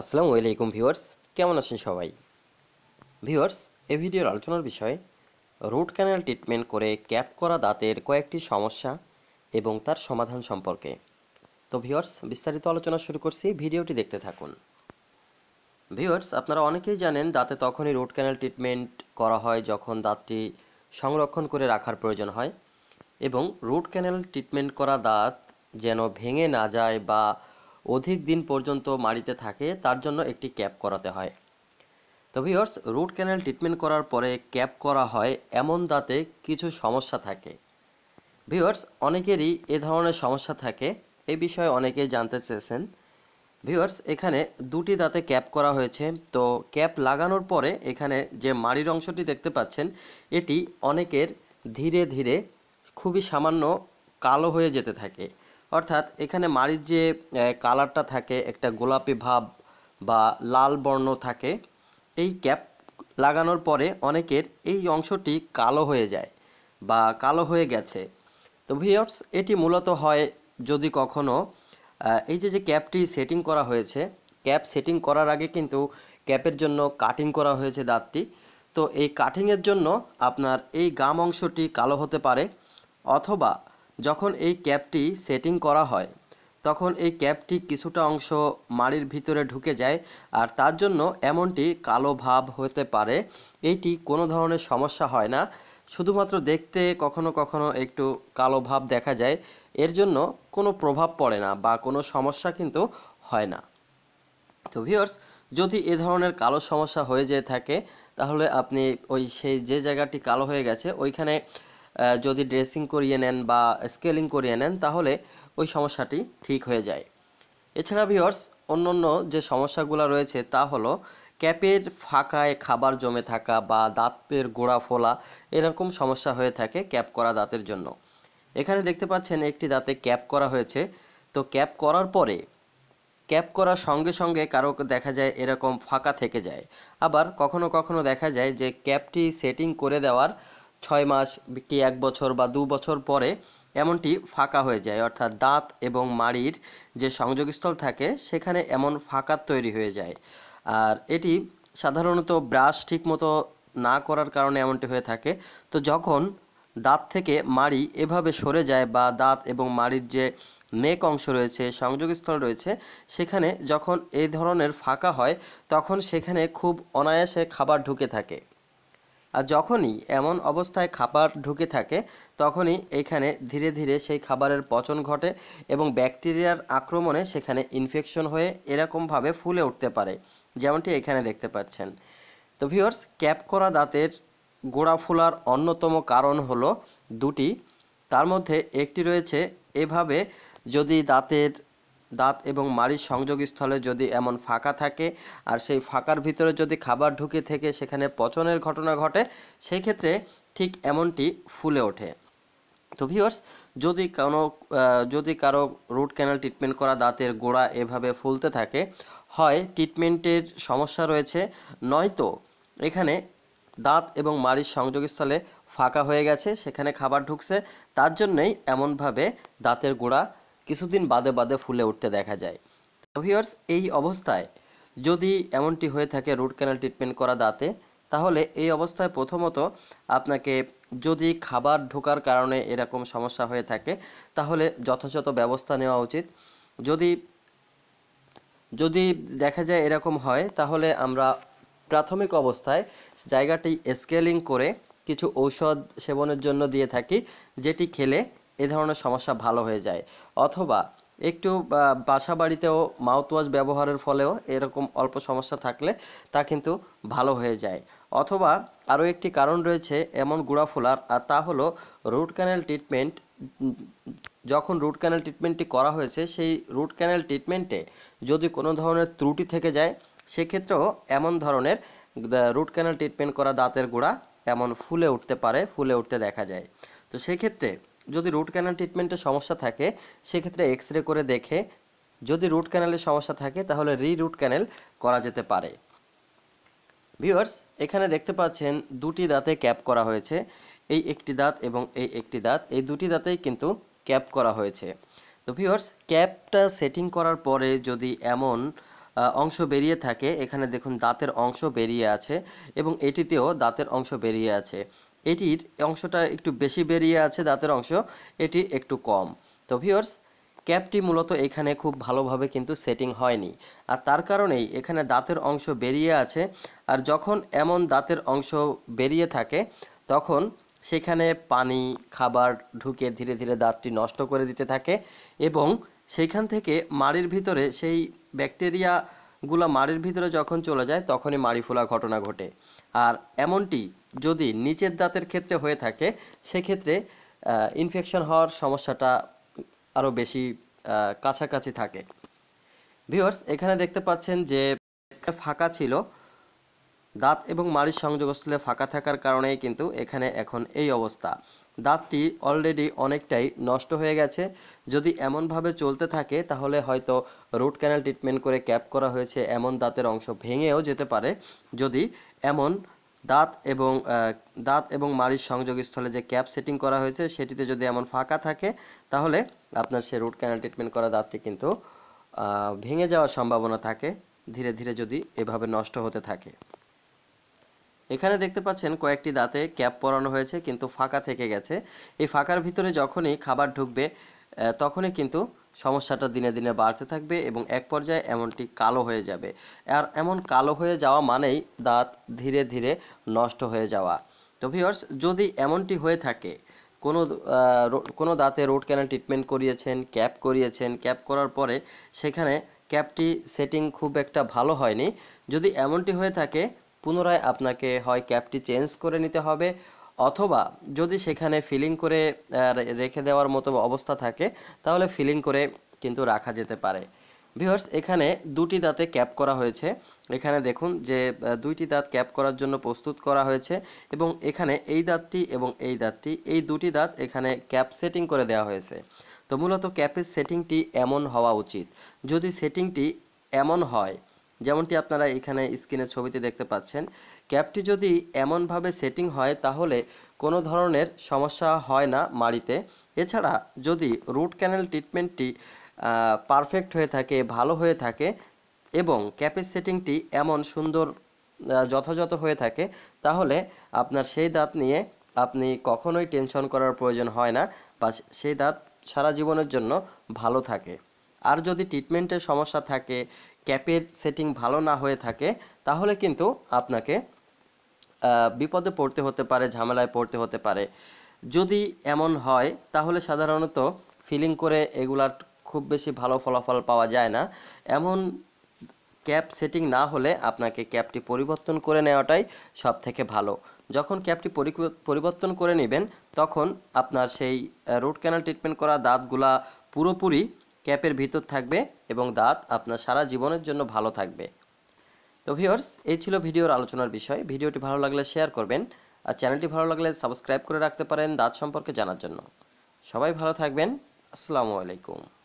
আসসালামু আলাইকুম ভিউয়ার্স কেমন আছেন সবাই ভিউয়ার্স এ ভিডিওর আলোচনার বিষয় রুট ক্যানাল ট্রিটমেন্ট করে ক্যাপ করা দাঁতের কয়েকটি সমস্যা এবং তার সমাধান সম্পর্কে তো ভিউয়ার্স বিস্তারিত আলোচনা শুরু করছি ভিডিওটি দেখতে থাকুন ভিউয়ার্স আপনারা অনেকেই জানেন দাঁতে তখনই রুট ক্যানাল ট্রিটমেন্ট করা হয় যখন দাঁতটি সংরক্ষণ করে রাখার প্রয়োজন হয় এবং রুট ক্যানাল ট্রিটমেন্ট করা দাঁত যেন ভেঙে না যায় বা অধিক দিন পর্যন্ত মাড়িতে থাকে তার জন্য একটি ক্যাপ করাতে হয় তো ভিওর্স রুট ক্যানেল ট্রিটমেন্ট করার পরে ক্যাপ করা হয় এমন দাঁতে কিছু সমস্যা থাকে ভিওর্স অনেকেরই এ ধরনের সমস্যা থাকে এ বিষয়ে অনেকেই জানতে চেয়েছেন ভিওর্স এখানে দুটি দাঁতে ক্যাপ করা হয়েছে তো ক্যাপ লাগানোর পরে এখানে যে মাড়ির অংশটি দেখতে পাচ্ছেন এটি অনেকের ধীরে ধীরে খুবই সামান্য কালো হয়ে যেতে থাকে অর্থাৎ এখানে মাড়ির যে কালারটা থাকে একটা গোলাপি ভাব বা লাল বর্ণ থাকে এই ক্যাপ লাগানোর পরে অনেকের এই অংশটি কালো হয়ে যায় বা কালো হয়ে গেছে তো ভিওর্স এটি মূলত হয় যদি কখনো এই যে যে ক্যাপটি সেটিং করা হয়েছে ক্যাপ সেটিং করার আগে কিন্তু ক্যাপের জন্য কাটিং করা হয়েছে দাঁতটি তো এই কাটিংয়ের জন্য আপনার এই গাম অংশটি কালো হতে পারে অথবা যখন এই ক্যাপটি সেটিং করা হয় তখন এই ক্যাপটি কিছুটা অংশ মাড়ির ভিতরে ঢুকে যায় আর তার জন্য এমনটি কালো ভাব হতে পারে এটি কোনো ধরনের সমস্যা হয় না শুধুমাত্র দেখতে কখনো কখনো একটু কালো ভাব দেখা যায় এর জন্য কোনো প্রভাব পড়ে না বা কোনো সমস্যা কিন্তু হয় না তো ভিওর্স যদি এ ধরনের কালো সমস্যা হয়ে যেয়ে থাকে তাহলে আপনি ওই সেই যে জায়গাটি কালো হয়ে গেছে ওইখানে যদি ড্রেসিং করিয়ে নেন বা স্কেলিং করিয়ে নেন তাহলে ওই সমস্যাটি ঠিক হয়ে যায় এছাড়া ভিওর্স অন্য অন্য যে সমস্যাগুলো রয়েছে তা হলো ক্যাপের ফাঁকায় খাবার জমে থাকা বা দাঁতের গোড়া ফোলা এরকম সমস্যা হয়ে থাকে ক্যাপ করা দাঁতের জন্য এখানে দেখতে পাচ্ছেন একটি দাঁতে ক্যাপ করা হয়েছে তো ক্যাপ করার পরে ক্যাপ করার সঙ্গে সঙ্গে কারো দেখা যায় এরকম ফাঁকা থেকে যায় আবার কখনো কখনো দেখা যায় যে ক্যাপটি সেটিং করে দেওয়ার ছয় মাস কি এক বছর বা দু বছর পরে এমনটি ফাঁকা হয়ে যায় অর্থাৎ দাঁত এবং মাড়ির যে সংযোগস্থল থাকে সেখানে এমন ফাঁকা তৈরি হয়ে যায় আর এটি সাধারণত ব্রাশ ঠিকমতো না করার কারণে এমনটি হয়ে থাকে তো যখন দাঁত থেকে মাড়ি এভাবে সরে যায় বা দাঁত এবং মাড়ির যে নেক অংশ রয়েছে সংযোগস্থল রয়েছে সেখানে যখন এই ধরনের ফাঁকা হয় তখন সেখানে খুব অনায়াসে খাবার ঢুকে থাকে আর যখনই এমন অবস্থায় খাবার ঢুকে থাকে তখনই এখানে ধীরে ধীরে সেই খাবারের পচন ঘটে এবং ব্যাকটেরিয়ার আক্রমণে সেখানে ইনফেকশন হয়ে এরকমভাবে ফুলে উঠতে পারে যেমনটি এখানে দেখতে পাচ্ছেন তো ভিওর্স ক্যাপ করা দাঁতের গোড়া ফোলার অন্যতম কারণ হলো দুটি তার মধ্যে একটি রয়েছে এভাবে যদি দাঁতের দাঁত এবং মাড়ির সংযোগস্থলে যদি এমন ফাঁকা থাকে আর সেই ফাঁকার ভিতরে যদি খাবার ঢুকে থেকে সেখানে পচনের ঘটনা ঘটে সেই ক্ষেত্রে ঠিক এমনটি ফুলে ওঠে তো ভিওর্স যদি কোনো যদি কারো রুট ক্যানাল ট্রিটমেন্ট করা দাঁতের গোড়া এভাবে ফুলতে থাকে হয় ট্রিটমেন্টের সমস্যা রয়েছে নয়তো এখানে দাঁত এবং মাড়ির সংযোগস্থলে ফাঁকা হয়ে গেছে সেখানে খাবার ঢুকছে তার জন্যই এমনভাবে দাঁতের গোড়া কিছুদিন বাদে বাদে ফুলে উঠতে দেখা যায় ভিউয়ার্স এই অবস্থায় যদি এমনটি হয়ে থাকে রুট ক্যানাল ট্রিটমেন্ট করা দাঁতে তাহলে এই অবস্থায় প্রথমত আপনাকে যদি খাবার ঢোকার কারণে এরকম সমস্যা হয়ে থাকে তাহলে যথাযথ ব্যবস্থা নেওয়া উচিত যদি যদি দেখা যায় এরকম হয় তাহলে আমরা প্রাথমিক অবস্থায় জায়গাটি স্কেলিং করে কিছু ঔষধ সেবনের জন্য দিয়ে থাকি যেটি খেলে এ ধরনের সমস্যা ভালো হয়ে যায় অথবা একটু বাসা বাড়িতেও মাউথওয়াশ ব্যবহারের ফলেও এরকম অল্প সমস্যা থাকলে তা কিন্তু ভালো হয়ে যায় অথবা আরও একটি কারণ রয়েছে এমন গুঁড়া ফোলার আর তা হলো রুট ক্যানেল ট্রিটমেন্ট যখন রুট ক্যানেল ট্রিটমেন্টটি করা হয়েছে সেই রুট ক্যানেল ট্রিটমেন্টে যদি কোনো ধরনের ত্রুটি থেকে যায় সেক্ষেত্রেও এমন ধরনের রুট ক্যানেল ট্রিটমেন্ট করা দাঁতের গুঁড়া এমন ফুলে উঠতে পারে ফুলে উঠতে দেখা যায় তো সেক্ষেত্রে যদি রুট ক্যানাল ট্রিটমেন্টে সমস্যা থাকে সেক্ষেত্রে এক্স রে করে দেখে যদি রুট ক্যানালের সমস্যা থাকে তাহলে রি রুট ক্যানেল করা যেতে পারে ভিউয়ার্স এখানে দেখতে পাচ্ছেন দুটি দাঁতে ক্যাপ করা হয়েছে এই একটি দাঁত এবং এই একটি দাঁত এই দুটি দাঁতেই কিন্তু ক্যাপ করা হয়েছে তো ভিউয়ার্স ক্যাপটা সেটিং করার পরে যদি এমন অংশ বেরিয়ে থাকে এখানে দেখুন দাঁতের অংশ বেরিয়ে আছে এবং এটিতেও দাঁতের অংশ বেরিয়ে আছে এটির অংশটা একটু বেশি বেরিয়ে আছে দাঁতের অংশ এটি একটু কম তো ভিওর্স ক্যাপটি মূলত এখানে খুব ভালোভাবে কিন্তু সেটিং হয়নি আর তার কারণেই এখানে দাঁতের অংশ বেরিয়ে আছে আর যখন এমন দাঁতের অংশ বেরিয়ে থাকে তখন সেখানে পানি খাবার ঢুকে ধীরে ধীরে দাঁতটি নষ্ট করে দিতে থাকে এবং সেইখান থেকে মাড়ির ভিতরে সেই ব্যাকটেরিয়া গুলা মাড়ির ভিতরে যখন চলে যায় তখনই মাড়ি ফোলা ঘটনা ঘটে আর এমনটি যদি নিচের দাঁতের ক্ষেত্রে হয়ে থাকে সেক্ষেত্রে ইনফেকশন হওয়ার সমস্যাটা আরও বেশি কাছাকাছি থাকে ভিউয়ার্স এখানে দেখতে পাচ্ছেন যে ফাঁকা ছিল দাঁত এবং মাড়ির সংযোগস্থলে ফাঁকা থাকার কারণেই কিন্তু এখানে এখন এই অবস্থা দাঁতটি অলরেডি অনেকটাই নষ্ট হয়ে গেছে যদি এমনভাবে চলতে থাকে তাহলে হয়তো রুট ক্যানাল ট্রিটমেন্ট করে ক্যাপ করা হয়েছে এমন দাঁতের অংশ ভেঙেও যেতে পারে যদি এমন দাঁত এবং দাঁত এবং মাড়ির সংযোগস্থলে যে ক্যাপ সেটিং করা হয়েছে সেটিতে যদি এমন ফাঁকা থাকে তাহলে আপনার সে রুট ক্যানাল ট্রিটমেন্ট করা দাঁতটি কিন্তু ভেঙে যাওয়ার সম্ভাবনা থাকে ধীরে ধীরে যদি এভাবে নষ্ট হতে থাকে এখানে দেখতে পাচ্ছেন কয়েকটি দাঁতে ক্যাপ পরানো হয়েছে কিন্তু ফাঁকা থেকে গেছে এই ফাঁকার ভিতরে যখনই খাবার ঢুকবে তখনই কিন্তু সমস্যাটা দিনে দিনে বাড়তে থাকবে এবং এক পর্যায়ে এমনটি কালো হয়ে যাবে আর এমন কালো হয়ে যাওয়া মানেই দাঁত ধীরে ধীরে নষ্ট হয়ে যাওয়া তো ভিওর্স যদি এমনটি হয়ে থাকে কোনো কোনো দাঁতে রোড ক্যানেল ট্রিটমেন্ট করিয়েছেন ক্যাপ করিয়েছেন ক্যাপ করার পরে সেখানে ক্যাপটি সেটিং খুব একটা ভালো হয়নি যদি এমনটি হয়ে থাকে পুনরায় আপনাকে হয় ক্যাবটি চেঞ্জ করে নিতে হবে অথবা যদি সেখানে ফিলিং করে রেখে দেওয়ার মতো অবস্থা থাকে তাহলে ফিলিং করে কিন্তু রাখা যেতে পারে ভিউয়ার্স এখানে দুটি দাঁতে ক্যাপ করা হয়েছে এখানে দেখুন যে দুইটি দাঁত ক্যাপ করার জন্য প্রস্তুত করা হয়েছে এবং এখানে এই দাঁতটি এবং এই দাঁতটি এই দুটি দাঁত এখানে ক্যাপ সেটিং করে দেওয়া হয়েছে তো মূলত ক্যাপের সেটিংটি এমন হওয়া উচিত যদি সেটিংটি এমন হয় যেমনটি আপনারা এখানে স্ক্রিনের ছবিতে দেখতে পাচ্ছেন ক্যাপটি যদি এমনভাবে সেটিং হয় তাহলে কোনো ধরনের সমস্যা হয় না মাড়িতে এছাড়া যদি রুট ক্যানেল ট্রিটমেন্টটি পারফেক্ট হয়ে থাকে ভালো হয়ে থাকে এবং ক্যাপের সেটিংটি এমন সুন্দর যথাযথ হয়ে থাকে তাহলে আপনার সেই দাঁত নিয়ে আপনি কখনোই টেনশন করার প্রয়োজন হয় না বা সেই দাঁত সারা জীবনের জন্য ভালো থাকে আর যদি ট্রিটমেন্টের সমস্যা থাকে ক্যাপের সেটিং ভালো না হয়ে থাকে তাহলে কিন্তু আপনাকে বিপদে পড়তে হতে পারে ঝামেলায় পড়তে হতে পারে যদি এমন হয় তাহলে সাধারণত ফিলিং করে এগুলার খুব বেশি ভালো ফলাফল পাওয়া যায় না এমন ক্যাপ সেটিং না হলে আপনাকে ক্যাপটি পরিবর্তন করে নেওয়াটাই সব থেকে ভালো যখন ক্যাপটি পরিবর্তন করে নেবেন তখন আপনার সেই রুট ক্যানাল ট্রিটমেন্ট করা দাঁতগুলা পুরোপুরি ক্যাপের ভিতর থাকবে এবং দাঁত আপনার সারা জীবনের জন্য ভালো থাকবে তো ভিওর্স এই ছিল ভিডিওর আলোচনার বিষয় ভিডিওটি ভালো লাগলে শেয়ার করবেন আর চ্যানেলটি ভালো লাগলে সাবস্ক্রাইব করে রাখতে পারেন দাঁত সম্পর্কে জানার জন্য সবাই ভালো থাকবেন আসসালামু আলাইকুম